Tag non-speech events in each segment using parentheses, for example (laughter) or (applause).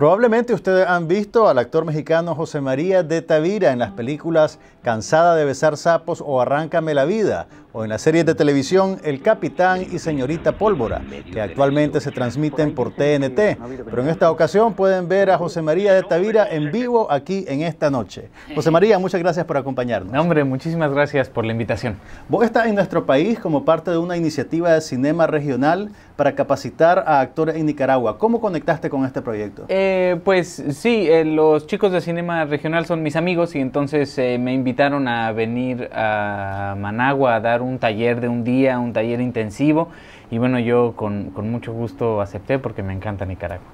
Probablemente ustedes han visto al actor mexicano José María de Tavira en las películas Cansada de besar sapos o Arráncame la vida, o en las series de televisión El Capitán y Señorita Pólvora, que actualmente se transmiten por TNT. Pero en esta ocasión pueden ver a José María de Tavira en vivo aquí en esta noche. José María, muchas gracias por acompañarnos. hombre, muchísimas gracias por la invitación. Vos estás en nuestro país como parte de una iniciativa de cinema regional para capacitar a actores en Nicaragua. ¿Cómo conectaste con este proyecto? Eh, pues sí, eh, los chicos de Cinema Regional son mis amigos y entonces eh, me invitaron a venir a Managua a dar un taller de un día, un taller intensivo. Y bueno, yo con, con mucho gusto acepté porque me encanta Nicaragua.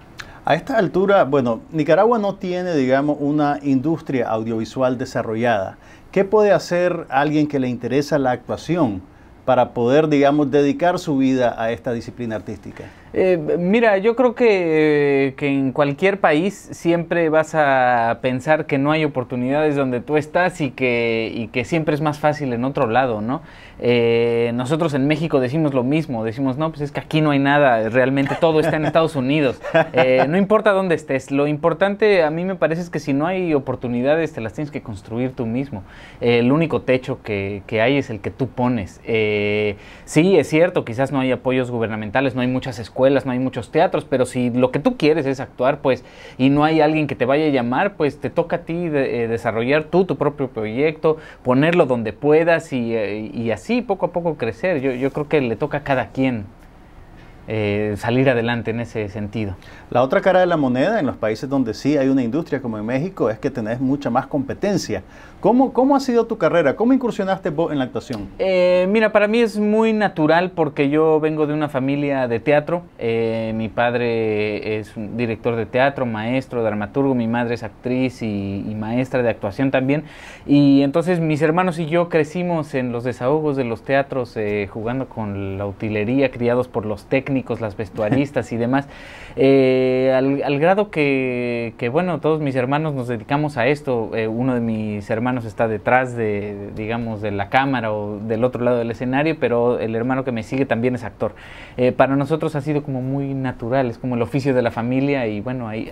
A esta altura, bueno, Nicaragua no tiene, digamos, una industria audiovisual desarrollada. ¿Qué puede hacer alguien que le interesa la actuación? para poder, digamos, dedicar su vida a esta disciplina artística? Eh, mira, yo creo que, eh, que, en cualquier país siempre vas a pensar que no hay oportunidades donde tú estás y que, y que siempre es más fácil en otro lado, ¿no? Eh, nosotros en México decimos lo mismo, decimos, no, pues es que aquí no hay nada, realmente todo está en Estados Unidos. (laughs) Eh, no importa dónde estés, lo importante a mí me parece es que si no hay oportunidades, te las tienes que construir tú mismo. Eh, el único techo que, hay es el que tú pones. sí, es cierto, quizás no hay apoyos gubernamentales, no hay muchas escuelas, no hay muchos teatros, pero si lo que tú quieres es actuar, pues, y no hay alguien que te vaya a llamar, pues te toca a ti desarrollar tú tu propio proyecto, ponerlo donde puedas y, y así Sí, poco a poco crecer. Yo, yo creo que le toca a cada quien eh, salir adelante en ese sentido. La otra cara de la moneda en los países donde sí hay una industria como en México es que tenés mucha más competencia. ¿Cómo, cómo ha sido tu carrera? ¿Cómo incursionaste vos en la actuación? Eh, mira, para mí es muy natural porque yo vengo de una familia de teatro. Eh, mi padre es un director de teatro, maestro, dramaturgo, mi madre es actriz y maestra de actuación también. Y entonces mis hermanos y yo crecimos en los desahogos de los teatros jugando con la utilería, criados por los técnicos las vestuaristas y demás, eh, al, grado que, bueno, todos mis hermanos nos dedicamos a esto, eh, uno de mis hermanos está detrás de, digamos, de la cámara o del otro lado del escenario, pero el hermano que me sigue también es actor. Eh, para nosotros ha sido como muy natural, es como el oficio de la familia y bueno, ahí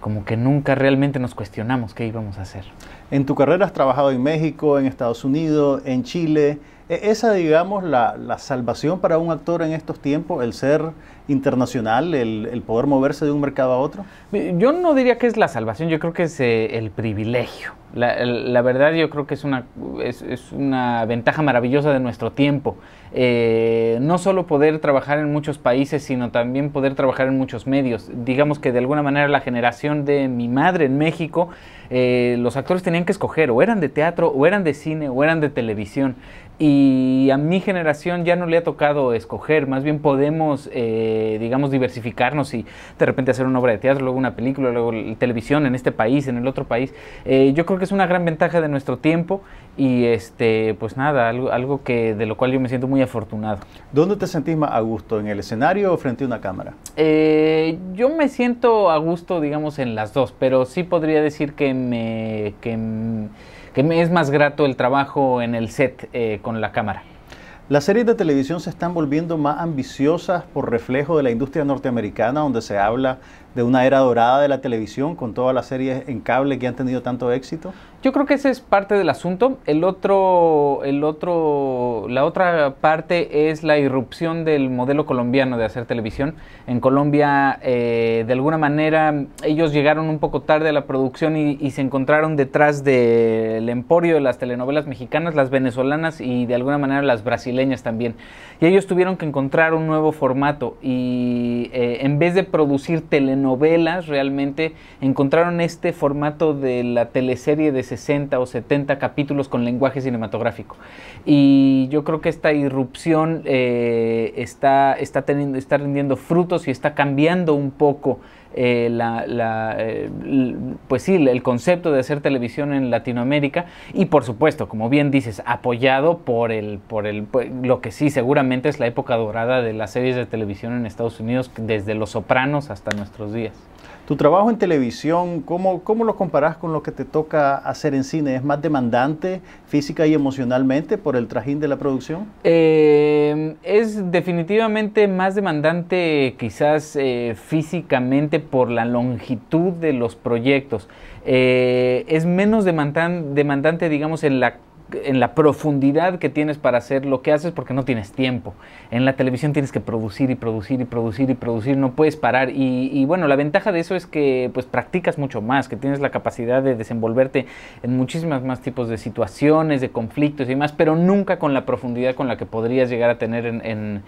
como que nunca realmente nos cuestionamos qué íbamos a hacer. En tu carrera has trabajado en México, en Estados Unidos, en Chile, e-, esa, digamos, la, la salvación para un actor en estos tiempos, el ser internacional el, poder moverse de un mercado a otro? Yo no diría que es la salvación, yo creo que es eh, el privilegio. La, verdad yo creo que es una, es, una ventaja maravillosa de nuestro tiempo. Eh, no solo poder trabajar en muchos países, sino también poder trabajar en muchos medios. Digamos que de alguna manera la generación de mi madre en México, eh, los actores tenían que escoger o eran de teatro, o eran de cine, o eran de televisión. Y a mi generación ya no le ha tocado escoger, más bien podemos... Eh, digamos, diversificarnos y de repente hacer una obra de teatro, luego una película, luego televisión en este país, en el otro país. Eh, yo creo que es una gran ventaja de nuestro tiempo y, este, pues nada, algo, que, de lo cual yo me siento muy afortunado. ¿Dónde te sentís más a gusto, en el escenario o frente a una cámara? Eh, yo me siento a gusto, digamos, en las dos, pero sí podría decir que me... Que, me es más grato el trabajo en el set con la cámara. Las series de televisión se están volviendo más ambiciosas por reflejo de la industria norteamericana, donde se habla de una era dorada de la televisión con todas las series en cable que han tenido tanto éxito? Yo creo que ese es parte del asunto. El otro, el otro, la otra parte es la irrupción del modelo colombiano de hacer televisión. En Colombia, eh, de alguna manera, ellos llegaron un poco tarde a la producción y, se encontraron detrás del emporio de las telenovelas mexicanas, las venezolanas y de alguna manera las brasileñas también. Y ellos tuvieron que encontrar un nuevo formato y eh, en vez de producir telenovelas novelas realmente encontraron este formato de la teleserie de 60 o 70 capítulos con lenguaje cinematográfico. Y yo creo que esta irrupción eh, está, está, teniendo, está rindiendo frutos y está cambiando un poco eh, la, eh, pues sí, el concepto de hacer televisión en Latinoamérica y por supuesto, como bien dices, apoyado por, el, por el, pues, lo que sí seguramente es la época dorada de las series de televisión en Estados Unidos, desde Los Sopranos hasta nuestros días. Tu trabajo en televisión, ¿cómo, lo comparás con lo que te toca hacer en cine? ¿Es más demandante física y emocionalmente por el trajín de la producción? Eh, es definitivamente más demandante quizás eh, físicamente por la longitud de los proyectos. Eh, es menos demandante, digamos, en la en la profundidad que tienes para hacer lo que haces porque no tienes tiempo. En la televisión tienes que producir y producir y producir y producir, no puedes parar. Y, bueno, la ventaja de eso es que pues practicas mucho más, que tienes la capacidad de desenvolverte en muchísimas más tipos de situaciones, de conflictos y demás, pero nunca con la profundidad con la que podrías llegar a tener en,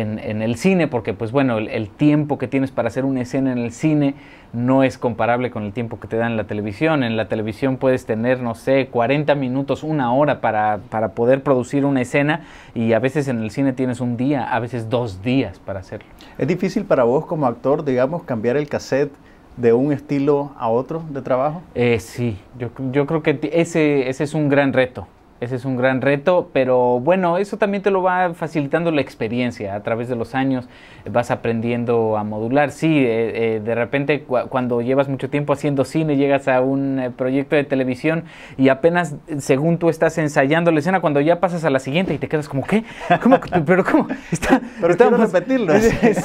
en, el cine, porque pues bueno, el, el tiempo que tienes para hacer una escena en el cine no es comparable con el tiempo que te dan en la televisión. En la televisión puedes tener, no sé, 40 minutos, una hora para, para poder producir una escena y a veces en el cine tienes un día, a veces dos días para hacerlo. ¿Es difícil para vos como actor, digamos, cambiar el cassette? de un estilo a otro de trabajo? Eh, sí, yo, yo creo que ese, ese es un gran reto. Ese es un gran reto, pero bueno, eso también te lo va facilitando la experiencia. A través de los años vas aprendiendo a modular. Sí, eh, eh, de repente cuando llevas mucho tiempo haciendo cine, llegas a un eh, proyecto de televisión y apenas según tú estás ensayando la escena, cuando ya pasas a la siguiente y te quedas como, ¿qué? ¿Cómo? ¿Pero cómo? Está, (laughs) pero estamos... repetirlo.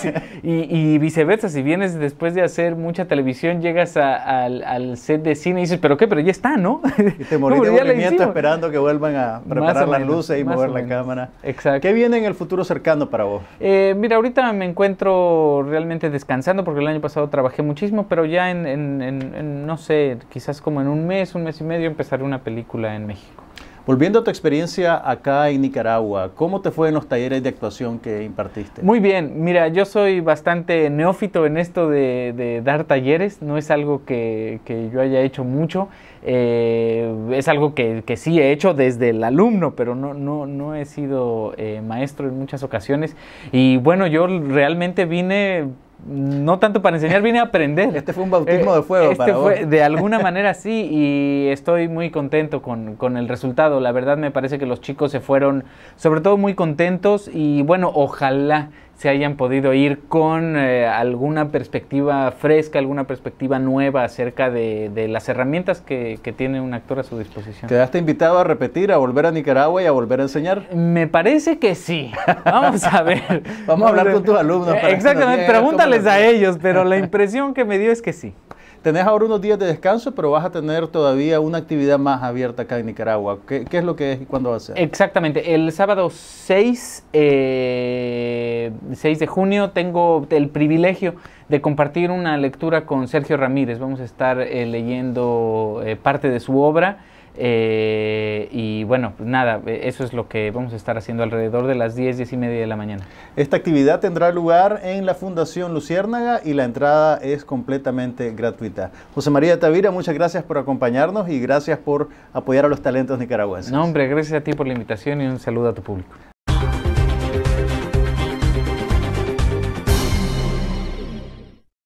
(laughs) y, viceversa, si vienes después de hacer mucha televisión, llegas al, set de cine y dices, ¿pero qué? Pero ya está, ¿no? Y te (laughs) de aburrimiento esperando que vuelva a reparar las luces y mover la cámara. Exacto. ¿Qué viene en el futuro cercano para vos? Eh, mira, ahorita me encuentro realmente descansando porque el año pasado trabajé muchísimo, pero ya en, no sé, quizás como en un mes, un mes y medio empezaré una película en México. Volviendo a tu experiencia acá en Nicaragua, ¿cómo te fue en los talleres de actuación que impartiste? Muy bien, mira, yo soy bastante neófito en esto de, dar talleres, no es algo que, yo haya hecho mucho, eh, es algo que, sí he hecho desde el alumno, pero no, no, no he sido eh, maestro en muchas ocasiones. Y bueno, yo realmente vine no tanto para enseñar, vine a aprender. Este fue un bautismo eh, de fuego. Este fue, de (laughs) alguna manera sí, y estoy muy contento con, el resultado. La verdad me parece que los chicos se fueron sobre todo muy contentos y bueno, ojalá se hayan podido ir con eh, alguna perspectiva fresca, alguna perspectiva nueva acerca de, las herramientas que, tiene un actor a su disposición. ¿Quedaste invitado a repetir, a volver a Nicaragua y a volver a enseñar? Me parece que sí. Vamos a ver. (laughs) Vamos a hablar con tus alumnos. Eh, exactamente, pregúntales a ellos, pero la (laughs) impresión que me dio es que sí. Tenés ahora unos días de descanso, pero vas a tener todavía una actividad más abierta acá en Nicaragua. ¿Qué, es lo que es y cuándo va a ser? Exactamente. El sábado 6, 6 eh, de junio tengo el privilegio de compartir una lectura con Sergio Ramírez. Vamos a estar eh, leyendo eh, parte de su obra. Eh, y bueno, pues nada, eh, eso es lo que vamos a estar haciendo alrededor de las 10, 10 y media de la mañana. Esta actividad tendrá lugar en la Fundación Luciérnaga y la entrada es completamente gratuita. José María Tavira, muchas gracias por acompañarnos y gracias por apoyar a los talentos nicaragüenses. No, hombre, gracias a ti por la invitación y un saludo a tu público.